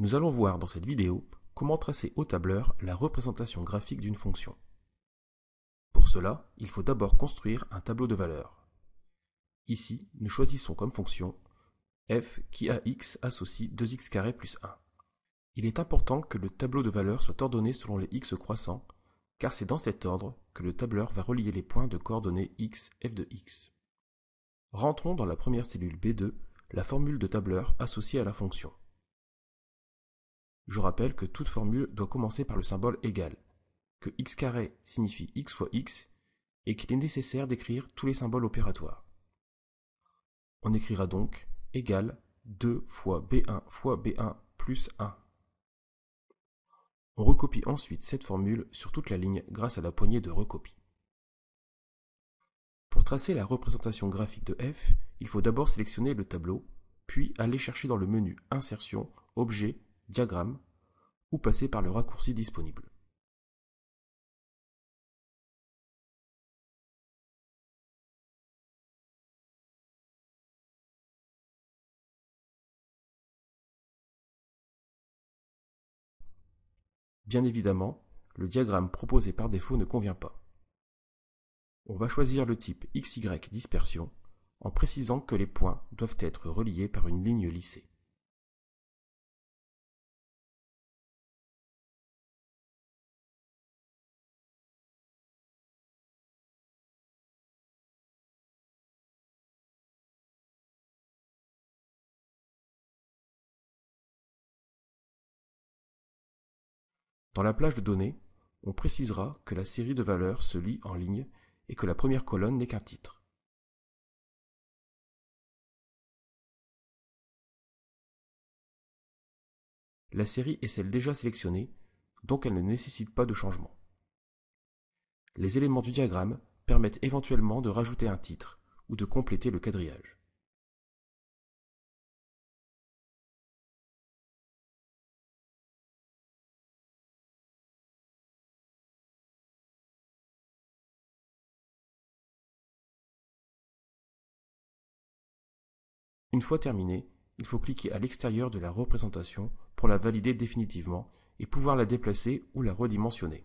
Nous allons voir dans cette vidéo comment tracer au tableur la représentation graphique d'une fonction. Pour cela, il faut d'abord construire un tableau de valeurs. Ici, nous choisissons comme fonction f qui a x associe 2x plus 1. Il est important que le tableau de valeurs soit ordonné selon les x croissants, car c'est dans cet ordre que le tableur va relier les points de coordonnées x, f de x. Rentrons dans la première cellule B2 la formule de tableur associée à la fonction. Je rappelle que toute formule doit commencer par le symbole égal, que x carré signifie x fois x, et qu'il est nécessaire d'écrire tous les symboles opératoires. On écrira donc égal 2 fois b1 fois b1 plus 1. On recopie ensuite cette formule sur toute la ligne grâce à la poignée de recopie. Pour tracer la représentation graphique de f, il faut d'abord sélectionner le tableau, puis aller chercher dans le menu Insertion, Objet, diagramme ou passer par le raccourci disponible. Bien évidemment, le diagramme proposé par défaut ne convient pas. On va choisir le type XY dispersion en précisant que les points doivent être reliés par une ligne lissée. Dans la plage de données, on précisera que la série de valeurs se lit en ligne et que la première colonne n'est qu'un titre. La série est celle déjà sélectionnée, donc elle ne nécessite pas de changement. Les éléments du diagramme permettent éventuellement de rajouter un titre ou de compléter le quadrillage. Une fois terminée, il faut cliquer à l'extérieur de la représentation pour la valider définitivement et pouvoir la déplacer ou la redimensionner.